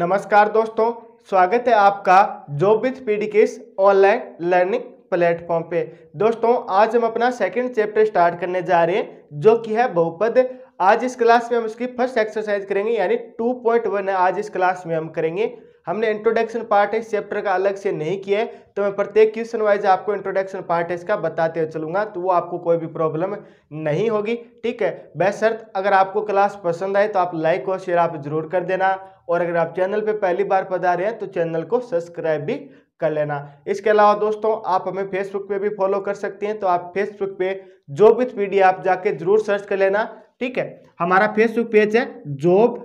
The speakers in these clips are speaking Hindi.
नमस्कार दोस्तों स्वागत है आपका job with P D case online learning platform पे दोस्तों आज हम अपना सेकंड चैप्टर स्टार्ट करने जा रहे हैं जो कि है बहुपद आज इस क्लास में हम उसकी फर्स्ट एक्सरसाइज करेंगे यानी 2.1 वन आज इस क्लास में हम करेंगे हमने इंट्रोडक्शन पार्ट इस चैप्टर का अलग से नहीं किया है तो मैं प्रत्येक क्वेश्चन वाइज आपको इंट्रोडक्शन पार्ट इसका बताते हुए चलूँगा तो वो आपको कोई भी प्रॉब्लम नहीं होगी ठीक है बेसर्त अगर आपको क्लास पसंद आए तो आप लाइक और शेयर आप जरूर कर देना और अगर आप चैनल पर पहली बार पधा रहे हैं तो चैनल को सब्सक्राइब भी कर लेना इसके अलावा दोस्तों आप हमें फेसबुक पर भी फॉलो कर सकते हैं तो आप फेसबुक पर जॉब विथ पी आप जाके जरूर सर्च कर लेना ठीक है हमारा फेसबुक पेज है जॉब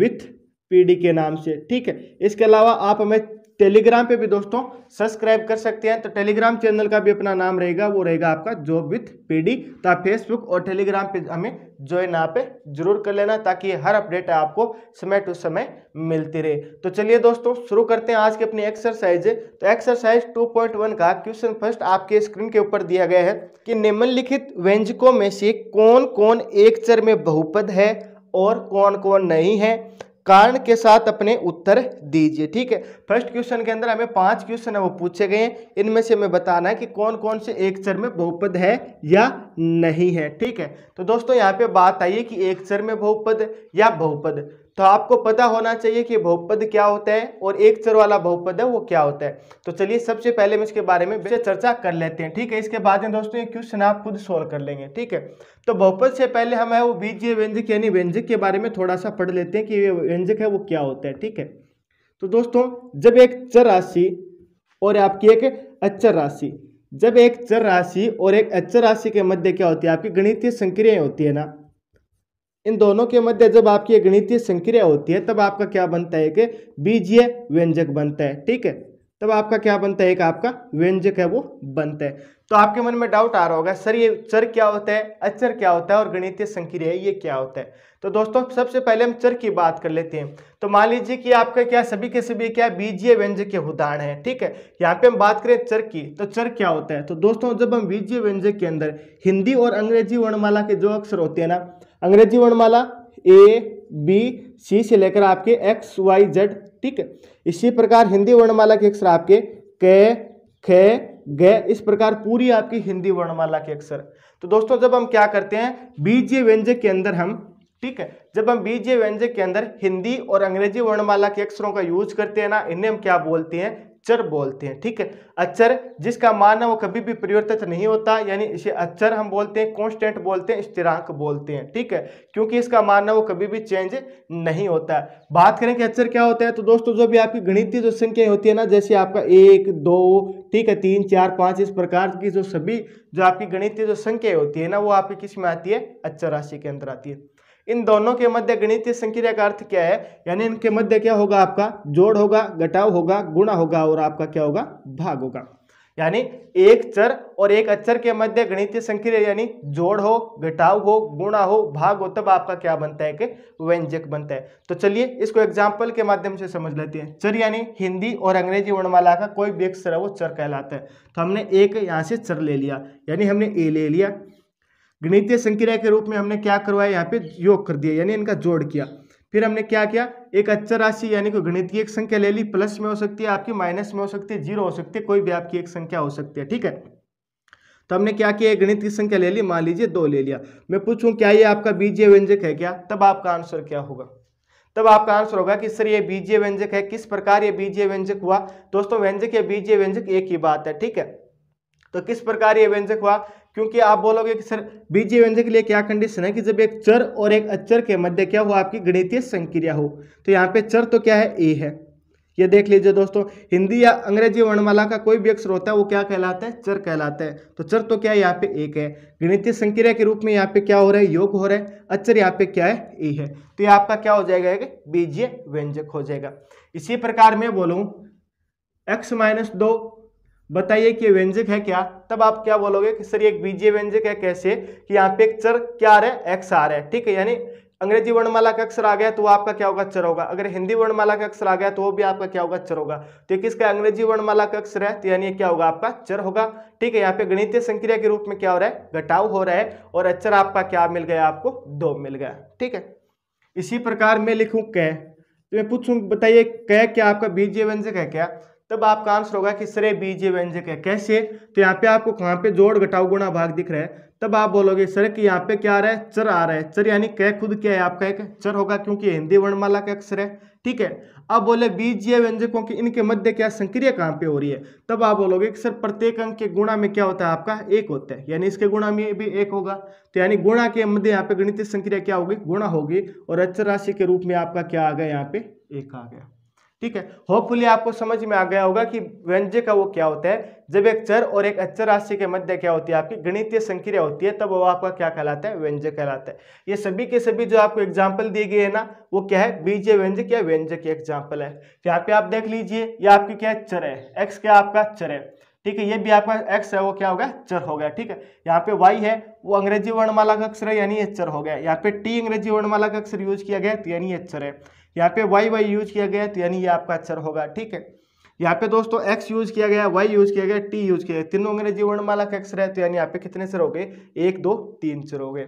विथ पीडी के नाम से ठीक है इसके अलावा आप हमें टेलीग्राम पे भी दोस्तों सब्सक्राइब कर सकते हैं तो टेलीग्राम चैनल का भी अपना नाम रहेगा वो रहेगा आपका जॉब विथ पीडी तो आप फेसबुक और टेलीग्राम पे हमें ज्वाइन यहाँ पे जरूर कर लेना ताकि हर अपडेट आपको समय टू समय मिलती रहे तो चलिए दोस्तों शुरू करते हैं आज की अपनी एक्सरसाइज तो एक्सरसाइज टू का क्वेश्चन फर्स्ट आपके स्क्रीन के ऊपर दिया गया है कि निम्नलिखित व्यंजकों में से कौन कौन एक चर में बहुपद है और कौन कौन नहीं है कारण के साथ अपने उत्तर दीजिए ठीक है फर्स्ट क्वेश्चन के अंदर हमें पांच क्वेश्चन है वो पूछे गए हैं इनमें से हमें बताना है कि कौन कौन से एक चर में बहुपद है या नहीं है ठीक है तो दोस्तों यहाँ पे बात आई है कि एक चर में बहुपद या बहुपद तो आपको पता होना चाहिए कि बहुपद क्या होता है और एक चर वाला बहुपद है वो क्या होता है तो चलिए सबसे पहले हम इसके बारे में चर्चा कर लेते हैं ठीक है इसके बाद में दोस्तों ये क्वेश्चन आप खुद सोल्व कर लेंगे ठीक है तो बहुपद से पहले हम है वो बीजीय व्यंजक यानी व्यंजक के बारे में थोड़ा सा पढ़ लेते हैं कि ये व्यंजक है वो क्या होता है ठीक है तो दोस्तों जब एक चर राशि और आपकी एक अच्छर राशि जब एक चर राशि और एक अच्छर राशि के मध्य क्या होती है आपकी गणितीय संक्रियाएं होती है ना इन दोनों के मध्य जब आपकी गणितीय संक्रिया होती है तब आपका क्या बनता है कि बीजीय व्यंजक बनता है ठीक है तब आपका क्या बनता है एक आपका व्यंजक है वो बनता है तो आपके मन में डाउट आ रहा होगा सर ये चर क्या होता है अचर क्या होता है और गणितीय संक्रिया ये क्या होता है तो दोस्तों सबसे पहले हम चर की बात कर लेते हैं तो मान लीजिए कि आपका क्या सभी के सभी क्या बीजीय व्यंजक के उदाहरण है ठीक है यहाँ पे हम बात करें चर की तो चर क्या होता है तो दोस्तों जब हम बीजीय व्यंजक के अंदर हिंदी और अंग्रेजी वर्णमाला के जो अक्षर होते हैं ना अंग्रेजी वर्णमाला ए बी सी से लेकर आपके एक्स वाई जेड ठीक है इसी प्रकार हिंदी वर्णमाला के अक्षर आपके क ख ग इस प्रकार पूरी आपकी हिंदी वर्णमाला के अक्षर तो दोस्तों जब हम क्या करते हैं बीजे व्यंजक के अंदर हम ठीक है जब हम बीज व्यंजक के अंदर हिंदी और अंग्रेजी वर्णमाला के अक्षरों का यूज करते हैं ना इन्हें हम क्या बोलते हैं अच्चर बोलते हैं ठीक है अच्छर जिसका मान है वो कभी भी परिवर्तित नहीं होता यानी इसे अच्चर हम बोलते हैं कॉन्स्टेंट बोलते हैं स्थिरांक बोलते हैं ठीक है क्योंकि इसका मान है वो कभी भी चेंज नहीं होता है बात करें कि अच्चर क्या होता है तो दोस्तों जो भी आपकी गणितीय जो संख्या होती है ना जैसे आपका एक दो ठीक है तीन चार पाँच इस प्रकार की जो सभी जो आपकी गणितीय जो संख्या होती है ना वो आपकी किस में आती है अच्छर राशि के अंदर आती है इन दोनों के मध्य गणितीय संक्रिया का अर्थ क्या है यानी इनके मध्य क्या होगा आपका जोड़ होगा घटाव होगा गुणा होगा और आपका क्या होगा भाग होगा यानी एक चर और एक अचर के मध्य गणितीय संक्रिया यानी जोड़ हो घटाव हो गुणा हो भाग हो तब आपका क्या बनता है कि व्यंजक बनता है तो चलिए इसको एग्जाम्पल के माध्यम से समझ लेते हैं चर यानी हिंदी और अंग्रेजी वर्णमाला का कोई भी अक्षर है वो चर कहलाता है तो हमने एक यहाँ से चर ले लिया यानी हमने ए ले लिया गणितीय संक्रिया के रूप में हमने क्या करवाया यहाँ पे योग कर दिया यानी इनका जोड़ किया फिर हमने क्या किया एक अच्छा राशि यानी कि गणितीय एक संख्या ले ली प्लस में हो सकती है आपकी माइनस में हो सकती है जीरो हो सकती है कोई भी आपकी एक संख्या हो सकती है ठीक है तो हमने क्या किया गणित की संख्या ले ली मान लीजिए दो ले लिया मैं पूछूं क्या ये आपका बीजीय व्यंजक है क्या तब आपका आंसर क्या होगा तब आपका आंसर होगा कि सर ये बीजीय व्यंजक है किस प्रकार ये बीजीय व्यंजक हुआ दोस्तों व्यंजक या बीजीय व्यंजक एक ही बात है ठीक है तो किस प्रकार ये व्यंजक हुआ क्योंकि आप बोलोगे कि सर बीजीय व्यंजन के लिए क्या कंडीशन है कि जब एक चर और एक अचर के मध्य क्या हो आपकी गणितीय संक्रिया हो तो यहाँ पे चर तो क्या है ए है ये देख लीजिए दोस्तों हिंदी या अंग्रेजी वर्णमाला का कोई भी अक्षर होता है वो क्या कहलाता है चर कहलाता है तो चर तो क्या है यहाँ पे एक है गणितीय संक्रिया के रूप में यहाँ पे क्या हो रहा है योग हो रहा है अचर यहाँ पे क्या है ए है तो ये आपका क्या हो जाएगा एक बीजीय व्यंजक हो जाएगा इसी प्रकार मैं बोलूँ एक्स माइनस दो बताइए कि व्यंजक है क्या तब आप क्या बोलोगे कि सर एक बीजीय व्यंजक है कैसे कि यहाँ पे एक चर क्या आ रहा है एक्स आ रहा है ठीक है यानी अंग्रेजी वर्णमाला का अक्षर आ गया तो आपका क्या होगा चर होगा अगर हिंदी वर्णमाला का अक्षर आ गया तो वो भी आपका क्या होगा चर होगा तो किसका अंग्रेजी वर्णमाला का अक्षर है तो यानी क्या होगा आपका चर होगा ठीक है यहाँ पे गणितीय संक्रिया के रूप में क्या हो रहा है घटाव हो रहा है और अक्षर आपका क्या मिल गया आपको दो मिल गया ठीक है इसी प्रकार मैं लिखूँ कह तो मैं पूछूँ बताइए कह क्या आपका बीजीय व्यंजक है क्या तब आपका आंसर होगा कि सरे बीज व्यंजक है कैसे तो यहाँ पे आपको कहाँ पे जोड़ घटाओ गुणा भाग दिख रहा है तब आप बोलोगे सर कि यहाँ पे क्या आ रहा है चर आ रहा है चर यानी कह खुद क्या है आपका एक चर होगा क्योंकि हिंदी वर्णमाला का अक्षर है ठीक है अब बोले बीजीय व्यंजकों की इनके मध्य क्या संक्रिय कहाँ पे हो रही है तब आप बोलोगे कि सर प्रत्येक अंक के गुणा में क्या होता है आपका एक होता है यानी इसके गुणा में भी एक होगा तो यानी गुणा के मध्य यहाँ पे गणित संक्रिया क्या होगी गुणा होगी और अक्षर राशि के रूप में आपका क्या आ गया यहाँ पे एक आ गया ठीक है होपफुली आपको समझ में आ गया होगा कि व्यंजय का वो क्या होता है जब एक चर और एक अच्छर राशि के मध्य क्या होती है आपकी गणितीय संक्रिया होती है तब वो आपका क्या कहलाता है व्यंजय कहलाता है ये सभी के सभी जो आपको एग्जाम्पल दिए गए हैं ना वो क्या है बीजे व्यंजक या व्यंजक की एग्जाम्पल है तो यहाँ पे आप देख लीजिए ये आपकी क्या है चर है एक्स क्या आपका चर है ठीक है ये भी आपका एक्स है वो क्या हो गया चर हो गया ठीक है यहाँ पे वाई है वो अंग्रेजी वर्णमाला का अक्षर है यानी ये चर हो गया यहाँ पे टी अंग्रेजी वर्णमाला का अक्षर यूज किया गया तो यानी ये चर है यहाँ पे वाई वाई यूज किया गया तो यानी ये आपका आंसर होगा ठीक है यहाँ पे दोस्तों एक्स यूज किया गया वाई यूज किया गया टी यूज किया गया तीनों अंग्रेजी वर्णमाला के अक्षर है तो यानी यहाँ पे कितने सर हो गए एक दो तीन सर हो गए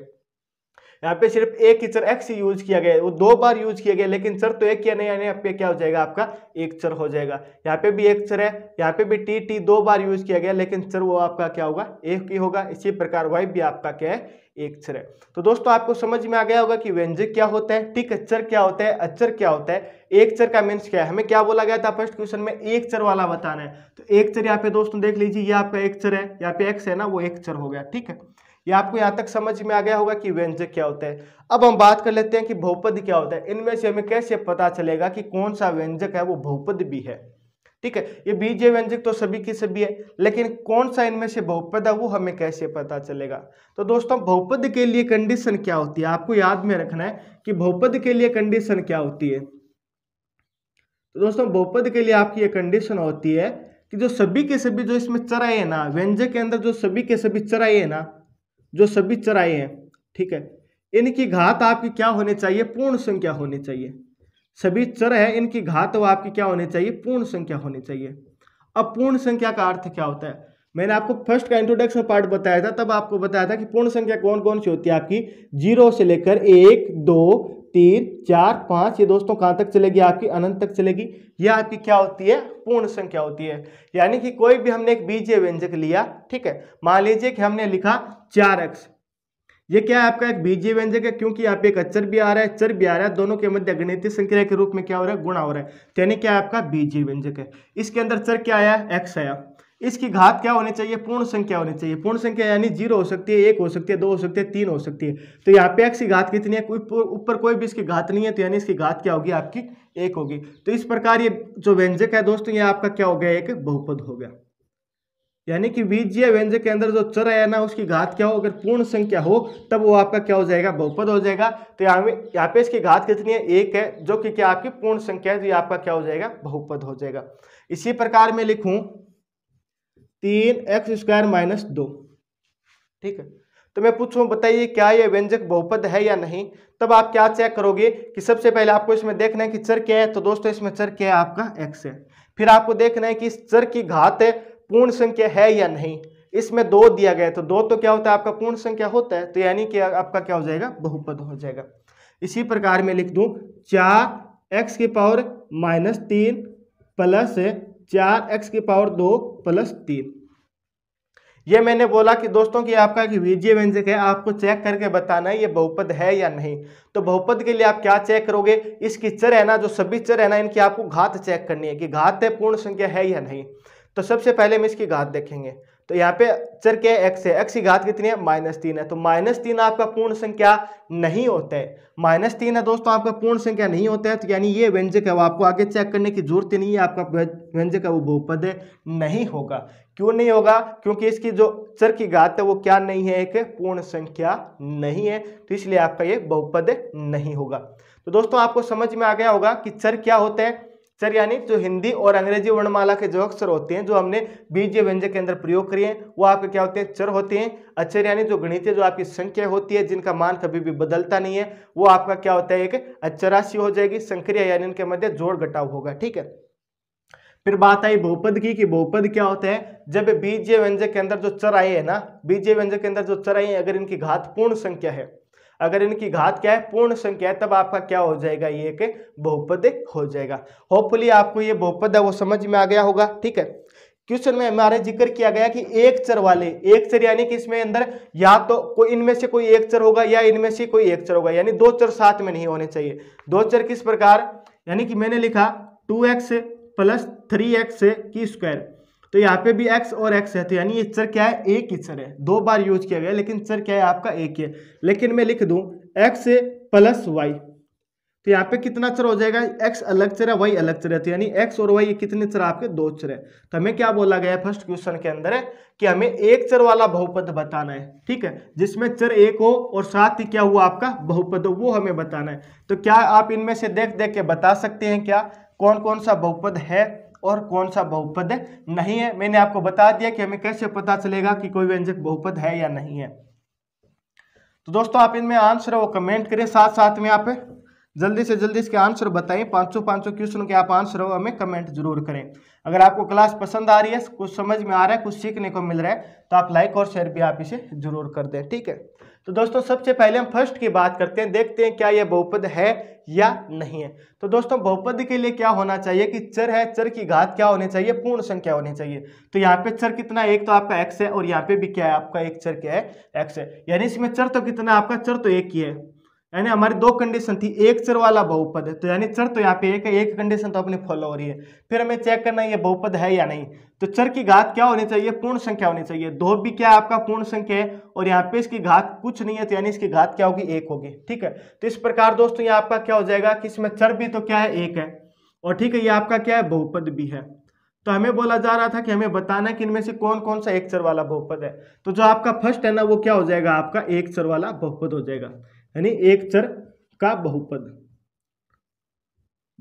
यहाँ पे सिर्फ एक ही चर एक्स यूज किया गया वो दो बार यूज किया गया लेकिन चर तो एक या नहीं यानी यहाँ पे क्या हो जाएगा आपका एक चर हो जाएगा यहाँ पे भी एक चर है यहाँ पे भी टी टी दो बार यूज किया गया लेकिन चर वो आपका क्या होगा एक ही होगा इसी प्रकार वाई भी आपका क्या है एक चर है तो दोस्तों आपको समझ में आ गया होगा कि व्यंजक क्या होता है टिक अच्छर क्या होता है अच्छर क्या होता है एक चर का मीन्स क्या है हमें क्या बोला गया था फर्स्ट क्वेश्चन में एक चर वाला बताना है तो एक चर यहाँ पे दोस्तों देख लीजिए ये आपका एक चर है यहाँ पे एक्स है ना वो एक चर हो गया ठीक है ये आपको यहाँ तक समझ में आ गया होगा कि व्यंजक क्या होता है अब हम बात कर लेते हैं कि बहुपद क्या होता है इनमें से हमें कैसे पता चलेगा कि कौन सा व्यंजक है वो बहुपद भी है ठीक है ये बीजे व्यंजक तो सभी की सभी है लेकिन कौन सा इनमें से बहुपद है वो हमें कैसे पता चलेगा तो दोस्तों बहुपद के लिए कंडीशन क्या होती है आपको याद में रखना है कि बहुपद के लिए कंडीशन क्या होती है तो दोस्तों बहुपद के लिए आपकी ये कंडीशन होती है कि जो सभी के सभी जो इसमें चराए है ना व्यंजक के अंदर जो सभी के सभी चराए है ना जो सभी चराए हैं ठीक है इनकी घात आपकी क्या होनी चाहिए पूर्ण संख्या होनी चाहिए सभी चर है इनकी घात वो आपकी क्या होनी चाहिए पूर्ण संख्या होनी चाहिए अब पूर्ण संख्या का अर्थ क्या होता है मैंने आपको फर्स्ट का इंट्रोडक्शन पार्ट बताया था तब आपको बताया था कि पूर्ण संख्या कौन कौन सी होती है आपकी जीरो से लेकर एक दो तीन चार पांच ये दोस्तों कहां तक चलेगी आपकी अनंत तक चलेगी ये आपकी क्या होती है पूर्ण संख्या होती है यानी कि कोई भी हमने एक बीजे व्यंजक लिया ठीक है मान लीजिए कि हमने लिखा चार एक्स ये क्या है आपका एक बीजीय व्यंजक है क्योंकि यहाँ पे एक अचर भी आ रहा है चर भी आ रहा है दोनों के मध्य गणितीय संख्या के रूप में क्या हो रहा है गुणा हो रहा है तो यानी क्या आपका बीजीय व्यंजक है इसके अंदर चर क्या आया एक्स आया इसकी घात क्या होनी चाहिए पूर्ण संख्या होनी चाहिए पूर्ण संख्या यानी जीरो हो सकती है एक हो सकती है दो हो सकती है तीन हो सकती है तो यहाँ पे एक्स की घात कितनी है कोई ऊपर कोई भी इसकी घात नहीं है तो यानी इसकी घात क्या होगी आपकी एक होगी तो इस प्रकार ये जो व्यंजक है दोस्तों ये आपका क्या हो गया एक बहुपद हो गया यानी कि बीजीय व्यंजक के अंदर जो चर है ना उसकी घात क्या हो अगर पूर्ण संख्या हो तब वो आपका क्या हो जाएगा बहुपद हो जाएगा तो यहाँ यहाँ पे इसकी घात कितनी है एक है जो कि क्या आपकी पूर्ण संख्या है तो ये आपका क्या हो जाएगा बहुपद हो जाएगा इसी प्रकार मैं लिखूं तीन एक्स स्क्वायर माइनस दो ठीक है तो मैं पूछूं बताइए क्या ये व्यंजक बहुपद है या नहीं तब आप क्या चेक करोगे कि सबसे पहले आपको इसमें देखना है कि चर क्या है तो दोस्तों इसमें चर क्या है आपका एक्स है फिर आपको देखना है कि इस चर की घात है पूर्ण संख्या है या नहीं इसमें दो दिया गया तो दो तो क्या होता है आपका पूर्ण संख्या होता है तो यानी कि आपका क्या हो जाएगा बहुपद हो जाएगा इसी प्रकार में लिख दूं चार एक्स की पावर माइनस तीन प्लस चार एक्स की पावर दो प्लस तीन ये मैंने बोला कि दोस्तों कि आपका कि वीजीय व्यंजक है आपको चेक करके बताना है ये बहुपद है या नहीं तो बहुपद के लिए आप क्या चेक करोगे इसकी चर है ना जो सभी चर है ना इनकी आपको घात चेक करनी है कि घात है पूर्ण संख्या है या नहीं तो सबसे पहले हम इसकी घात देखेंगे तो यहाँ पे चर क्या है एक्स है एक्स की घात कितनी है माइनस तीन है तो माइनस तीन आपका पूर्ण संख्या नहीं होता है माइनस तीन है दोस्तों आपका पूर्ण संख्या नहीं होता है तो यानी ये व्यंजक है वो आपको आगे चेक करने की जरूरत नहीं है आपका व्यंजक है वो बहुपद नहीं होगा क्यों नहीं होगा क्योंकि इसकी जो चर की घात है वो क्या नहीं है एक पूर्ण संख्या नहीं है तो इसलिए आपका ये बहुपद नहीं होगा तो दोस्तों आपको समझ में आ गया होगा कि चर क्या होता है चर यानी जो हिंदी और अंग्रेजी वर्णमाला के जो अक्षर होते हैं जो हमने बीज व्यंजक के अंदर प्रयोग करिए वो आपके क्या होते हैं चर होते हैं अक्षर यानी जो गणितीय जो आपकी संख्या होती है जिनका मान कभी भी बदलता नहीं है वो आपका क्या होता है एक अक्षराशि हो जाएगी संक्रिया यानी इनके मध्य जोड़ घटाव होगा ठीक है फिर बात आई बहुपद की कि बहुपद क्या होता है जब बीजे व्यंजक के अंदर जो चर आए हैं ना बीजे व्यंजक के अंदर जो चर आए हैं अगर इनकी घात पूर्ण संख्या है अगर इनकी घात क्या है पूर्ण संख्या है तब आपका क्या हो जाएगा ये एक बहुपद हो जाएगा होपफुली आपको ये बहुपद है वो समझ में आ गया होगा ठीक है क्वेश्चन में हमारे जिक्र किया गया कि एक चर वाले एक चर यानी कि इसमें अंदर या तो कोई इनमें से कोई एक चर होगा या इनमें से कोई एक चर होगा यानी दो चर साथ में नहीं होने चाहिए दो चर किस प्रकार यानी कि मैंने लिखा two x plus three x की स्क्वायर तो यहाँ पे भी एक्स और एक्स है तो यानी ये चर क्या है एक ही चर है दो बार यूज किया गया लेकिन चर क्या है आपका एक ही है लेकिन मैं लिख दू एक्स प्लस वाई तो यहाँ पे कितना चर हो जाएगा एक्स अलग चर है वाई अलग चर है तो यानी एक्स और वाई कितने चर आपके दो चर है तो हमें क्या बोला गया है फर्स्ट क्वेश्चन के अंदर है कि हमें एक चर वाला बहुपद बताना है ठीक है जिसमें चर एक हो और साथ ही क्या हुआ आपका बहुपद हो वो हमें बताना है तो क्या आप इनमें से देख देख के बता सकते हैं क्या कौन कौन सा बहुपद है और कौन सा बहुपद नहीं है मैंने आपको बता दिया कि हमें कैसे पता चलेगा कि कोई व्यंजक बहुपद है या नहीं है तो दोस्तों आप इनमें आंसर वो कमेंट करें साथ साथ में आप जल्दी से जल्दी इसके आंसर बताएं पांचों पांचों क्वेश्चन के आप आंसर हो हमें कमेंट जरूर करें अगर आपको क्लास पसंद आ रही है कुछ समझ में आ रहा है कुछ सीखने को मिल रहा है तो आप लाइक और शेयर भी आप इसे जरूर कर दें ठीक है तो दोस्तों सबसे पहले हम फर्स्ट की बात करते हैं देखते हैं क्या यह बहुपद है या नहीं है तो दोस्तों बहुपद के लिए क्या होना चाहिए कि चर है चर की घात क्या होनी चाहिए पूर्ण संख्या होनी चाहिए तो यहाँ पे चर कितना एक तो आपका एक्स है और यहाँ पे भी क्या है आपका एक चर क्या है एक्स है यानी इसमें चर तो कितना आपका चर तो एक ही है यानी हमारी दो कंडीशन थी एक चर वाला बहुपद तो यानी चर तो यहाँ पे एक है एक कंडीशन तो अपनी फॉलो हो रही है फिर हमें चेक करना है ये बहुपद है या नहीं तो चर की घात क्या होनी चाहिए पूर्ण संख्या होनी चाहिए दो भी क्या आपका पूर्ण संख्या है और यहाँ पे इसकी घात कुछ नहीं है तो यानी इसकी घात क्या होगी एक होगी ठीक है तो इस प्रकार दोस्तों ये आपका क्या हो जाएगा कि इसमें चर भी तो क्या है एक है और ठीक है ये आपका क्या है बहुपद भी है तो हमें बोला जा रहा था कि हमें बताना है कि इनमें से कौन कौन सा एक चर वाला बहुपद है तो जो आपका फर्स्ट है ना वो क्या हो जाएगा आपका एक चर वाला बहुपद हो जाएगा यानी एक चर का बहुपद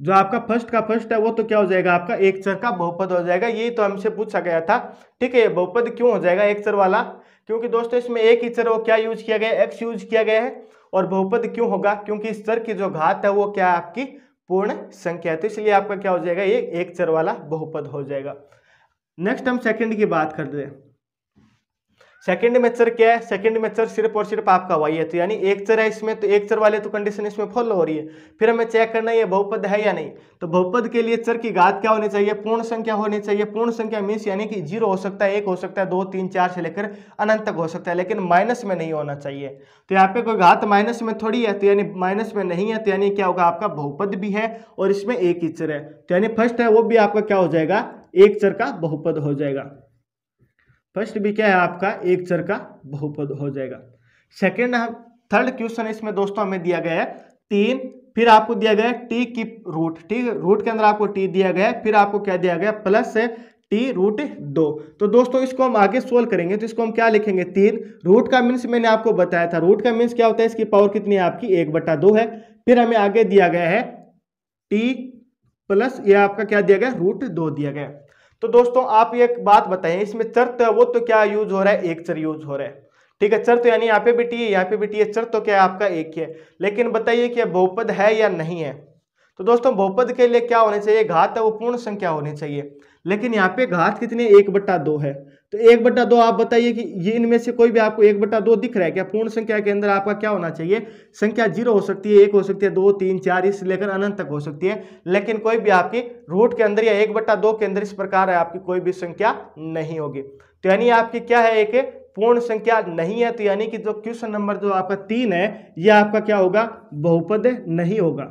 जो आपका फर्स्ट का फर्स्ट है वो तो क्या हो जाएगा आपका एक चर का बहुपद हो जाएगा ये तो हमसे पूछा गया था ठीक है ये बहुपद क्यों हो जाएगा एक चर वाला क्योंकि दोस्तों इसमें एक ही चर वो क्या यूज किया गया एक्स यूज किया गया है और बहुपद क्यों होगा क्योंकि इस चर की जो घात है वो क्या है आपकी पूर्ण संख्या है तो इसलिए आपका क्या हो जाएगा ये एक चर वाला बहुपद हो जाएगा नेक्स्ट हम सेकंड की बात रहे हैं सेकेंड में चर क्या है सेकंड में चर सिर्फ और सिर्फ आपका वाई है तो यानी एक चर है इसमें तो एक चर वाले तो कंडीशन इसमें फॉलो हो रही है फिर हमें चेक करना है बहुपद है या नहीं तो बहुपद के लिए चर की घात क्या होनी चाहिए पूर्ण संख्या होनी चाहिए पूर्ण संख्या मीन्स यानी कि जीरो हो सकता है एक हो सकता है दो तीन चार से लेकर अनंत तक हो सकता है लेकिन माइनस में नहीं होना चाहिए तो यहाँ पे कोई घात माइनस में थोड़ी है तो यानी माइनस में नहीं है तो यानी क्या होगा आपका बहुपद भी है और इसमें एक ही चर है तो यानी फर्स्ट है वो भी आपका क्या हो जाएगा एक चर का बहुपद हो जाएगा फर्स्ट भी क्या है आपका एक चर का बहुपद हो जाएगा सेकेंड थर्ड क्वेश्चन इसमें दोस्तों हमें दिया गया है तीन फिर आपको दिया गया है टी की रूट ठीक रूट के अंदर आपको टी दिया गया है फिर आपको क्या दिया गया प्लस टी रूट दो तो दोस्तों इसको हम आगे सोल्व करेंगे तो इसको हम क्या लिखेंगे तीन रूट का मीन्स मैंने आपको बताया था रूट का मीन्स क्या होता है इसकी पावर कितनी है आपकी एक बटा दो है फिर हमें आगे दिया गया है टी प्लस ये आपका क्या दिया गया रूट दो दिया गया तो दोस्तों आप एक बात बताएं इसमें चर्त वो तो क्या यूज हो रहा है एक चर यूज हो रहा है ठीक है चर तो यानी यहाँ पे भी टी है यहाँ पे भी टी है चर तो क्या है आपका एक ही है लेकिन बताइए कि बहुपद है या नहीं है तो दोस्तों बहुपद के लिए क्या होने चाहिए घात है वो पूर्ण संख्या होनी चाहिए लेकिन यहाँ पे घात कितनी एक बट्टा दो है तो एक बट्टा दो आप बताइए कि ये इनमें से कोई भी आपको एक बट्टा दो दिख रहा है क्या पूर्ण संख्या के अंदर आपका क्या होना चाहिए संख्या जीरो हो सकती है एक हो सकती है दो तीन चार इस लेकर अनंत तक हो सकती है लेकिन कोई भी आपकी रूट के अंदर या एक बट्टा दो के अंदर इस प्रकार है आपकी कोई भी संख्या नहीं होगी तो यानी आपकी क्या है एक पूर्ण संख्या नहीं है तो यानी कि जो क्वेश्चन नंबर जो आपका तीन है यह आपका क्या होगा बहुपद नहीं होगा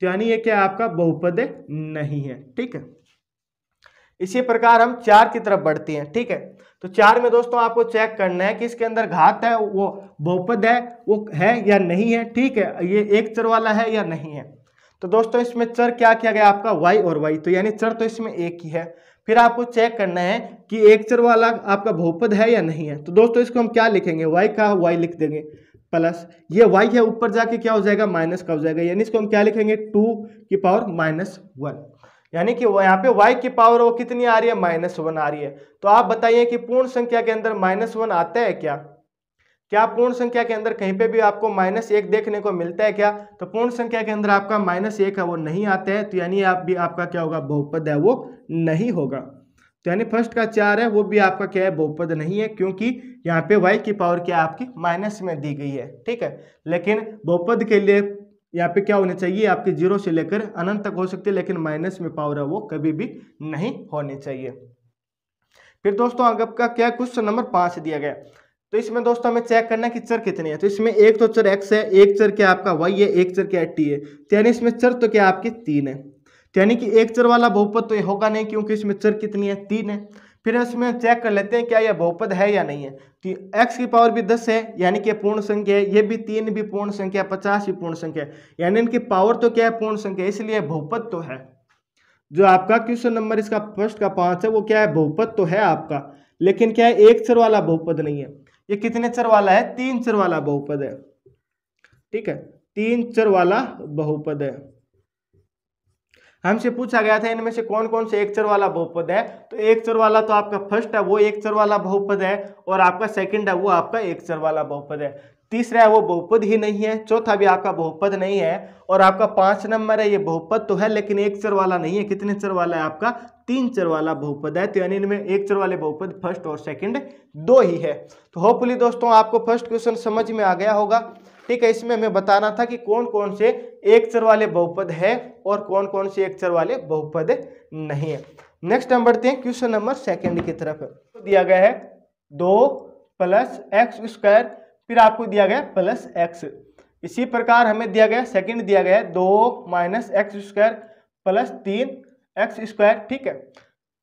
तो यानी यह क्या आपका बहुपद नहीं है ठीक है इसी प्रकार हम चार की तरफ बढ़ते हैं ठीक है तो चार में दोस्तों आपको चेक करना है कि इसके अंदर घात है वो बहुपद है वो है या नहीं है ठीक है ये एक चर वाला है या नहीं है तो दोस्तों इसमें चर क्या किया गया आपका वाई और वाई तो यानी चर तो इसमें एक ही है फिर आपको चेक करना है कि एक चर वाला आपका बहुपद है या नहीं है तो दोस्तों इसको हम क्या लिखेंगे वाई का वाई लिख देंगे प्लस ये वाई है ऊपर जाके क्या हो जाएगा माइनस का हो जाएगा यानी इसको हम क्या लिखेंगे टू की पावर माइनस वन यानी कि यहाँ पे y की पावर वो कितनी आ रही है माइनस वन आ रही है तो आप बताइए कि पूर्ण संख्या के अंदर माइनस वन आता है क्या क्या पूर्ण संख्या के अंदर कहीं पे भी आपको माइनस एक देखने को मिलता है क्या तो पूर्ण संख्या के अंदर आपका माइनस एक है वो नहीं आता है तो यानी आप भी आपका क्या होगा बहुपद है वो नहीं होगा तो यानी फर्स्ट का चार है वो भी आपका क्या है बहुपद नहीं है क्योंकि यहाँ पे वाई की पावर क्या आपकी माइनस में दी गई है ठीक है लेकिन बहुपद के लिए यहाँ पे क्या होने चाहिए आपके जीरो से लेकर अनंत तक हो सकते हैं लेकिन माइनस में पावर है वो कभी भी नहीं होने चाहिए फिर दोस्तों आपका क्या क्वेश्चन नंबर पांच दिया गया तो इसमें दोस्तों हमें चेक करना है कि चर कितने हैं तो इसमें एक तो चर एक्स है एक चर क्या आपका वाई है एक चर क्या टी है तो यानी इसमें चर तो क्या आपके तीन है तो यानी कि एक चर वाला बहुपद तो ये होगा नहीं क्योंकि इसमें चर कितनी है तीन है फिर इसमें चेक कर लेते हैं क्या यह बहुपद है या नहीं है तो x की पावर भी दस है यानी कि पूर्ण संख्या है ये भी तीन भी पूर्ण संख्या पचास भी पूर्ण संख्या है यानी इनकी पावर तो क्या है पूर्ण संख्या इसलिए बहुपद तो है जो आपका क्वेश्चन नंबर इसका फर्स्ट का पांच है वो क्या है बहुपद तो है आपका लेकिन क्या है एक चर वाला बहुपद नहीं है ये कितने चर वाला है तीन चर वाला बहुपद है ठीक है तीन चर वाला बहुपद है हमसे पूछा गया था इनमें से कौन कौन से एक चर वाला बहुपद है तो एक चर वाला तो आपका फर्स्ट है वो एक चर वाला बहुपद है और आपका सेकंड है वो आपका एक चर वाला बहुपद है तीसरा है वो बहुपद ही नहीं है चौथा भी आपका बहुपद नहीं है और आपका पांच नंबर है ये बहुपद तो है लेकिन एक चर वाला नहीं है कितने चर वाला है आपका तीन चर वाला बहुपद है तो यानी इनमें एक चर वाले बहुपद फर्स्ट और सेकंड दो ही है तो होपफुली दोस्तों आपको फर्स्ट क्वेश्चन समझ में आ गया होगा ठीक है इसमें हमें बताना था कि कौन कौन से एक चर वाले बहुपद है और कौन कौन से एक चर वाले बहुपद नहीं है नेक्स्ट हम बढ़ते हैं क्वेश्चन नंबर सेकेंड की तरफ तो दिया गया है दो प्लस एक्स स्क्वायर फिर आपको दिया गया प्लस एक्स इसी प्रकार हमें दिया गया सेकंड दिया गया है दो माइनस एक्स स्क्वायर प्लस तीन एक्स स्क्वायर ठीक है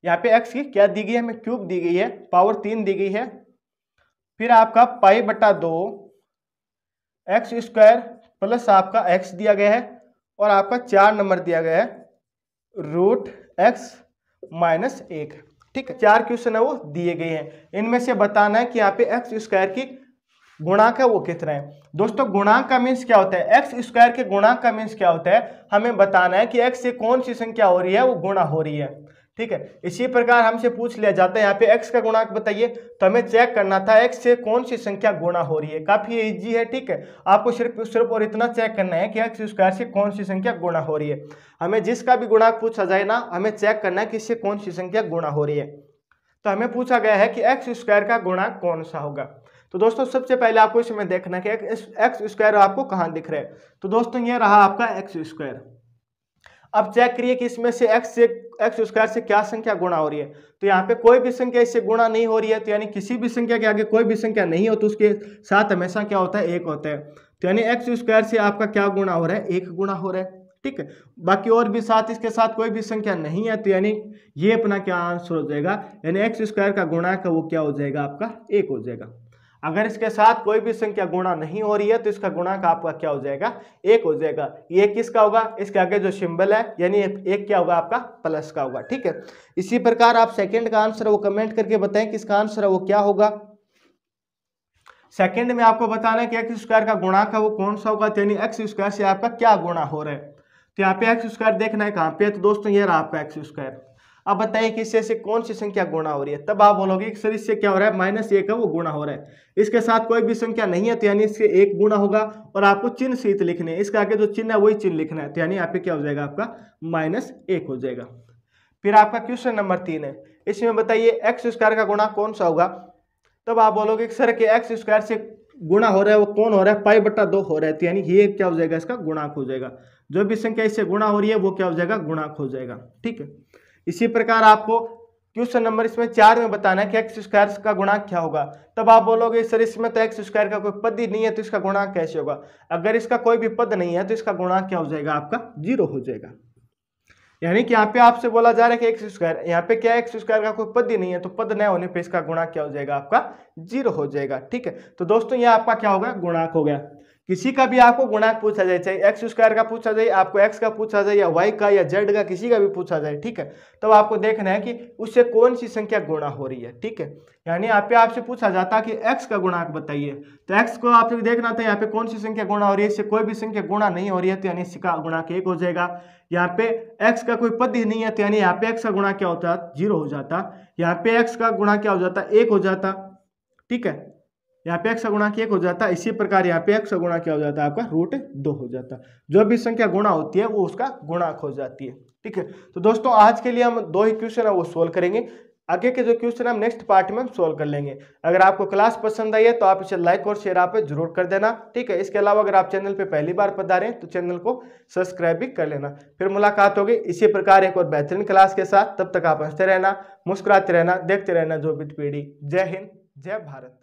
यहाँ पे एक्स की क्या दी गई है हमें क्यूब दी गई है पावर तीन दी गई है फिर आपका पाई बटा दो एक्स स्क्वायर प्लस आपका एक्स दिया गया है और आपका चार नंबर दिया गया है रूट एक्स माइनस एक ठीक है चार क्वेश्चन है वो दिए गए हैं इनमें से बताना है कि यहाँ पे एक्स स्क्वायर की गुणांक है वो कितना है दोस्तों गुणांक का मीन्स क्या होता है एक्स स्क्वायर के गुणांक का मीन्स क्या होता है हमें बताना है कि एक्स से कौन सी संख्या हो रही है वो गुणा हो रही है ठीक है इसी प्रकार हमसे पूछ लिया जाता है यहाँ पे x का गुणांक बताइए तो हमें चेक करना था x से कौन सी संख्या गुणा हो रही है काफ़ी इजी है ठीक है आपको सिर्फ सिर्फ और इतना चेक करना है कि x स्क्वायर से कौन सी संख्या गुणा हो रही है हमें जिसका भी गुणाक पूछा जाए ना हमें चेक करना है कि इससे कौन सी संख्या गुणा हो रही है तो हमें पूछा गया है कि एक्स स्क्वायर का गुणाक कौन सा होगा तो दोस्तों सबसे पहले आपको इसमें देखना है कि एक्स स्क्वायर आपको कहाँ दिख रहा है तो दोस्तों ये रहा आपका एक्स स्क्वायर अब चेक करिए कि इसमें से एक्स से एक्स स्क्वायर से क्या संख्या गुणा हो रही है तो यहाँ पे कोई भी संख्या इससे गुणा नहीं हो रही है तो यानी किसी भी संख्या के आगे कोई भी संख्या नहीं हो तो उसके साथ हमेशा क्या होता है एक होता है तो यानी एक्स स्क्वायर से आपका क्या गुणा हो रहा है एक गुणा हो रहा है ठीक है बाकी और भी साथ इसके साथ कोई भी संख्या नहीं है तो यानी ये अपना क्या आंसर हो जाएगा यानी एक्स स्क्वायर का गुणा का वो क्या हो जाएगा आपका एक हो जाएगा अगर इसके साथ कोई भी संख्या गुणा नहीं हो रही है तो इसका का आपका क्या हो जाएगा एक हो जाएगा ये किसका होगा इसके आगे जो सिंबल है यानी एक क्या होगा आपका प्लस का होगा ठीक है इसी प्रकार आप सेकंड का आंसर वो कमेंट करके बताएं किसका आंसर है वो क्या होगा सेकंड में आपको बताना है कि एक्स स्क्वायर का गुणा है वो कौन सा होगा तो यानी एक्स स्क्वायर से आपका क्या गुणा हो रहा है तो यहाँ पे एक्स स्क्वायर देखना है कहाँ पे तो दोस्तों ये रहा आपका एक्स स्क्वायर अब बताइए कि इससे से कौन सी संख्या गुणा हो रही है तब आप बोलोगे कि सर इससे क्या हो रहा है माइनस एक है वो गुणा हो रहा है इसके साथ कोई भी संख्या नहीं है तो यानी इससे एक गुणा होगा और आपको चिन्ह सीत लिखने इसके आगे जो चिन्ह है वही चिन्ह लिखना है तो यानी यहाँ क्या हो जाएगा आपका माइनस एक हो जाएगा फिर आपका क्वेश्चन नंबर तीन है इसमें बताइए एक्स स्क्वायर का गुणा कौन सा होगा तब आप बोलोगे सर के एक्स स्क्वायर से गुणा हो रहा है वो कौन हो रहा है पाई बट्टा दो हो रहा है तो यानी ये क्या हो जाएगा इसका गुणाक हो जाएगा जो भी संख्या इससे गुणा हो रही है वो क्या हो जाएगा गुणाक हो जाएगा ठीक है इसी प्रकार आपको क्वेश्चन नंबर इसमें चार में बताना है कि एक्स स्क्वायर का गुणांक क्या होगा तब आप बोलोगे सर इसमें तो एक्स स्क्वायर का कोई पद ही नहीं है तो इसका गुणांक कैसे होगा अगर इसका कोई भी पद नहीं है तो इसका गुणांक क्या हो जाएगा आपका जीरो हो जाएगा यानी कि यहाँ पे आपसे बोला जा रहा है कि एक्स स्क्वायर यहाँ पे क्या एक्स स्क्वायर का कोई पद ही नहीं है तो पद न होने पर इसका गुणा क्या हो जाएगा आपका जीरो हो जाएगा ठीक है तो दोस्तों ये आपका क्या होगा गुणाक हो गया किसी का भी आपको गुणाक पूछा जाए चाहे एक्स स्क्वायर का पूछा जाए आपको एक्स का पूछा जाए या वाई का या जेड का किसी का भी पूछा जाए ठीक है तो आपको देखना है कि उससे कौन सी संख्या गुणा हो रही है ठीक है यानी आप पे आपसे पूछा जाता कि एक्स का गुणाक बताइए तो एक्स को आपको देखना था तो यहाँ पे कौन सी संख्या गुणा हो रही है इससे कोई भी संख्या गुणा नहीं हो रही है तो यानी इसका गुणाक एक हो जाएगा यहाँ पे एक्स का कोई पद ही नहीं है तो यानी यहाँ पे एक्स का गुणा क्या होता जीरो हो जाता यहाँ पे एक्स का गुणा क्या हो जाता एक हो जाता ठीक है यहाँ पे एक्स गुणा की एक हो जाता है इसी प्रकार यहाँ पे एक्स गुणा क्या हो जाता है आपका रूट दो हो जाता है जो भी संख्या गुणा होती है वो उसका गुणाक हो जाती है ठीक है तो दोस्तों आज के लिए हम दो ही क्वेश्चन है वो सोल्व करेंगे आगे के जो क्वेश्चन है हम नेक्स्ट पार्ट में हम सोल्व कर लेंगे अगर आपको क्लास पसंद आई है तो आप इसे लाइक और शेयर आप जरूर कर देना ठीक है इसके अलावा अगर आप चैनल पर पहली बार पधारे तो चैनल को सब्सक्राइब भी कर लेना फिर मुलाकात होगी इसी प्रकार एक और बेहतरीन क्लास के साथ तब तक आप हंसते रहना मुस्कुराते रहना देखते रहना जो भी पीढ़ी जय हिंद जय भारत